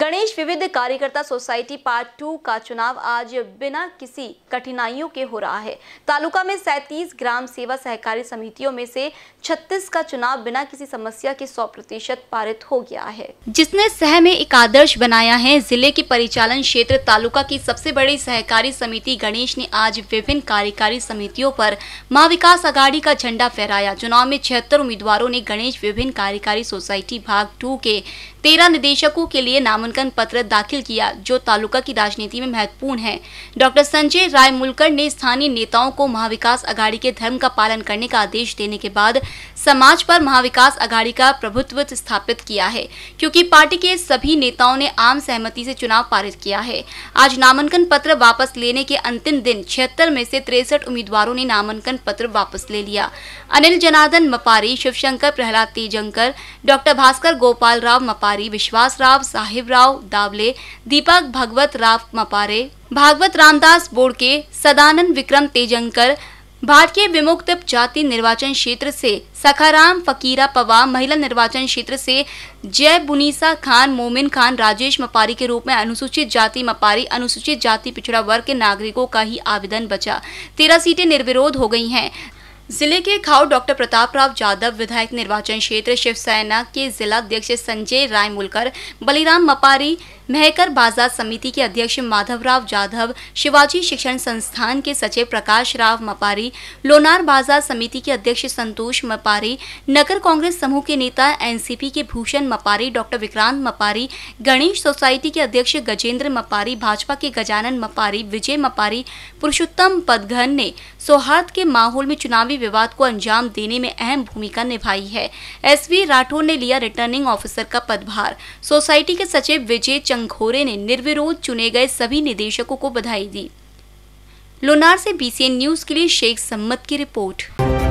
गणेश विविध कार्यकर्ता society part two का चुनाव आज बिना किसी कठिनाइयों के हो रहा है तालुका में सैतीस ग्राम सेवा सहकारी समितियों में से 36 का चुनाव बिना किसी समस्या के 100 प्रतिशत पारित हो गया है जिसने सह में एक आदर्श बनाया है जिले के परिचालन क्षेत्र तालुका की सबसे बड़ी सहकारी समिति गणेश ने आज विभिन्न कार्यकारी समितियों पर माँ विकास अगाड़ी का झंडा फहराया चुनाव में छिहत्तर उम्मीदवारों ने गणेश विभिन्न कार्यकारी सोसाइटी भाग टू के तेरह निदेशकों के लिए नाम नामांकन पत्र दाखिल किया जो तालुका की राजनीति में महत्वपूर्ण है डॉक्टर संजय राय मुलकर ने स्थानीय नेताओं को महाविकास अघाड़ी के धर्म का पालन करने का आदेश देने के बाद समाज पर महाविकास अघाड़ी का प्रभुत्व स्थापित किया है क्योंकि पार्टी के सभी नेताओं ने आम सहमति से चुनाव पारित किया है आज नामांकन पत्र वापस लेने के अंतिम दिन छिहत्तर में से तिरसठ उम्मीदवारों ने नामांकन पत्र वापस ले लिया अनिल जनार्दन मपारी शिवशंकर प्रहलाद तेजंकर डॉक्टर भास्कर गोपाल राव मपारी विश्वास राव साहिब राव राव दावले दीपक भगवत राव मपारे भागवत रामदास बोड़के सदानंद विक्रम तेजंकर भारतीय विमुक्त जाति निर्वाचन क्षेत्र से सखाराम फकीरा पवा महिला निर्वाचन क्षेत्र से जय बुनीसा खान मोमिन खान राजेश मपारी के रूप में अनुसूचित जाति मपारी अनुसूचित जाति पिछड़ा वर्ग के नागरिकों का ही आवेदन बचा तेरह सीटें निर्विरोध हो गई हैं जिले के खाऊ डॉक्टर प्रताप राव यादव विधायक निर्वाचन क्षेत्र शिवसेना के जिला अध्यक्ष संजय राय मुलकर बलिराम मपारी महकर बाजार समिति के अध्यक्ष माधवराव जाधव शिवाजी शिक्षण संस्थान के सचिव प्रकाश राव मपारी लोनार बाजार समिति के अध्यक्ष संतोष मपारी नगर कांग्रेस समूह के नेता एनसीपी के भूषण मपारी डॉक्टर विक्रांत मपारी गणेश सोसाइटी के अध्यक्ष गजेंद्र मपारी भाजपा के गजानन मपारी विजय मपारी पुरुषोत्तम पदघन ने सौहार्द के माहौल में चुनावी विवाद को अंजाम देने में अहम भूमिका निभाई है एसवी राठौर ने लिया रिटर्निंग ऑफिसर का पदभार सोसाइटी के सचिव विजय संखोरे ने निर्विरोध चुने गए सभी निदेशकों को बधाई दी लोनार से बीसीएन न्यूज के लिए शेख सम्मत की रिपोर्ट